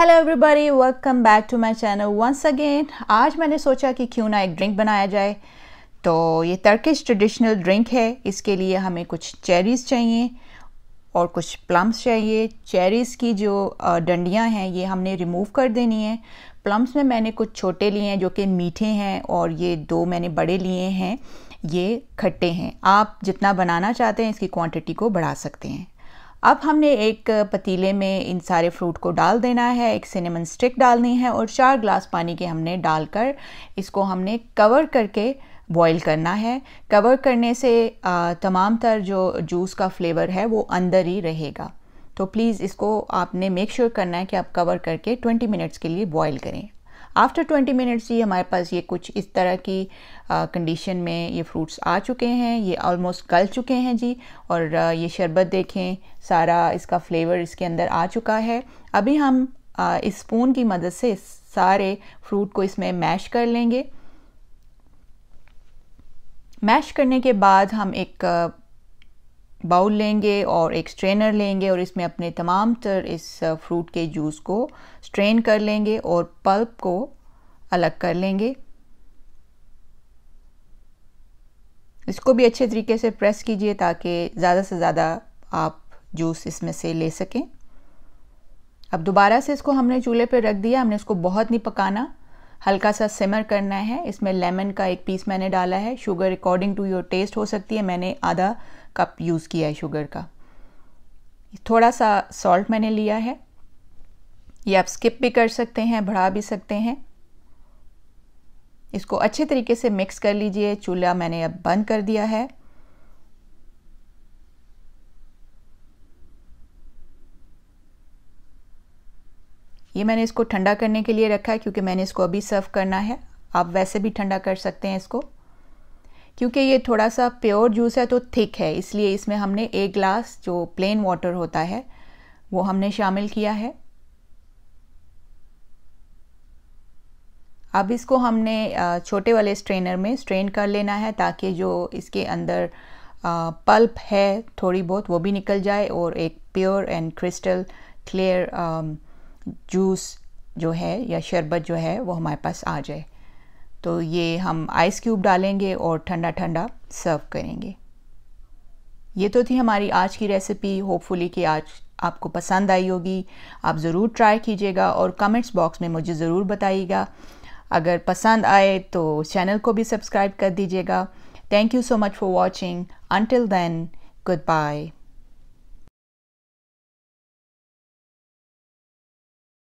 hello everybody welcome back to my channel once again आज मैंने सोचा कि क्यों ना एक ड्रिंक बनाया जाए तो ये तर्किश ट्रेडिशनल ड्रिंक है इसके लिए हमें कुछ चेरीज़ चाहिए और कुछ प्लम्स चाहिए चेरीज़ की जो डंडियाँ हैं ये हमने रिमूव कर देनी है प्लम्स में मैंने कुछ छोटे लिए हैं जो कि मीठे हैं और ये दो मैंने बड़े लिए हैं ये खट्टे हैं आप जितना बनाना चाहते हैं इसकी क्वांटिटी को बढ़ा सकते हैं अब हमने एक पतीले में इन सारे फ्रूट को डाल देना है एक सिनेमन स्टिक डालनी है और चार ग्लास पानी के हमने डालकर इसको हमने कवर करके बॉईल करना है कवर करने से तमाम तर जो जूस का फ्लेवर है वो अंदर ही रहेगा तो प्लीज़ इसको आपने मेक श्योर sure करना है कि आप कवर करके 20 मिनट्स के लिए बॉईल करें आफ्टर 20 मिनट्स ही हमारे पास ये कुछ इस तरह की कंडीशन में ये फ्रूट्स आ चुके हैं ये ऑलमोस्ट गल चुके हैं जी और ये शरबत देखें सारा इसका फ्लेवर इसके अंदर आ चुका है अभी हम इस स्पून की मदद से सारे फ्रूट को इसमें मैश कर लेंगे मैश करने के बाद हम एक बाउल लेंगे और एक स्ट्रेनर लेंगे और इसमें अपने तमाम तर इस फ्रूट के जूस को स्ट्रेन कर लेंगे और पल्प को अलग कर लेंगे इसको भी अच्छे तरीके से प्रेस कीजिए ताकि ज़्यादा से ज़्यादा आप जूस इसमें से ले सकें अब दोबारा से इसको हमने चूल्हे पर रख दिया हमने इसको बहुत नहीं पकाना हल्का सा सिमर करना है इसमें लेमन का एक पीस मैंने डाला है sugar according to your taste हो सकती है मैंने आधा कप यूज़ किया है शुगर का थोड़ा सा सॉल्ट मैंने लिया है ये आप स्किप भी कर सकते हैं बढ़ा भी सकते हैं इसको अच्छे तरीके से मिक्स कर लीजिए चूल्हा मैंने अब बंद कर दिया है ये मैंने इसको ठंडा करने के लिए रखा है क्योंकि मैंने इसको अभी सर्व करना है आप वैसे भी ठंडा कर सकते हैं इसको क्योंकि ये थोड़ा सा प्योर जूस है तो थिक है इसलिए इसमें हमने एक ग्लास जो प्लेन वाटर होता है वो हमने शामिल किया है अब इसको हमने छोटे वाले स्ट्रेनर में स्ट्रेन कर लेना है ताकि जो इसके अंदर पल्प है थोड़ी बहुत वो भी निकल जाए और एक pure and crystal clear juice जो है या शरबत जो है वो हमारे पास आ जाए तो ये हम आइस क्यूब डालेंगे और ठंडा ठंडा सर्व करेंगे ये तो थी हमारी आज की रेसिपी होपफुली कि आज आपको पसंद आई होगी आप ज़रूर ट्राई कीजिएगा और कमेंट्स बॉक्स में मुझे ज़रूर बताइएगा अगर पसंद आए तो चैनल को भी सब्सक्राइब कर दीजिएगा thank you so much for watching until then good bye